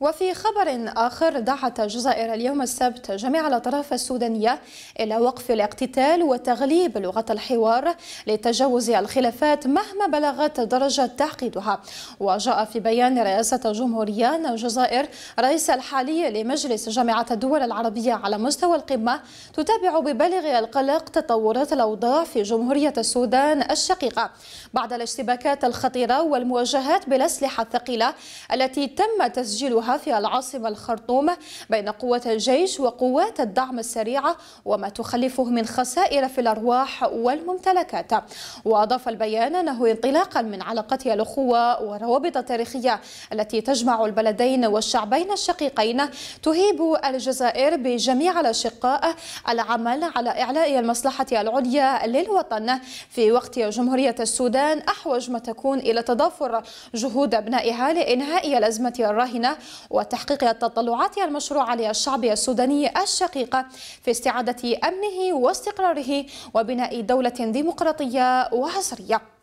وفي خبر آخر دعت الجزائر اليوم السبت جميع الأطراف السودانية إلى وقف الاقتتال وتغليب لغة الحوار لتجاوز الخلافات مهما بلغت درجة تعقيدها وجاء في بيان رئاسة الجمهورية أن الجزائر رئيس الحالي لمجلس جامعة الدول العربية على مستوى القمة تتابع ببالغ القلق تطورات الأوضاع في جمهورية السودان الشقيقة بعد الاشتباكات الخطيرة والمواجهات بالأسلحة الثقيلة التي تم تسجيلها في العاصمة الخرطوم بين قوة الجيش وقوات الدعم السريعة وما تخلفه من خسائر في الأرواح والممتلكات وأضاف البيان أنه انطلاقا من علاقتها الأخوة والروابط التاريخية التي تجمع البلدين والشعبين الشقيقين تهيب الجزائر بجميع الأشقاء العمل على إعلاء المصلحة العليا للوطن في وقت جمهورية السودان أحوج ما تكون إلى تضافر جهود أبنائها لإنهاء الأزمة الراهنة وتحقيق التطلعات المشروعة للشعب السوداني الشقيق في استعادة أمنه واستقراره وبناء دولة ديمقراطية وعصرية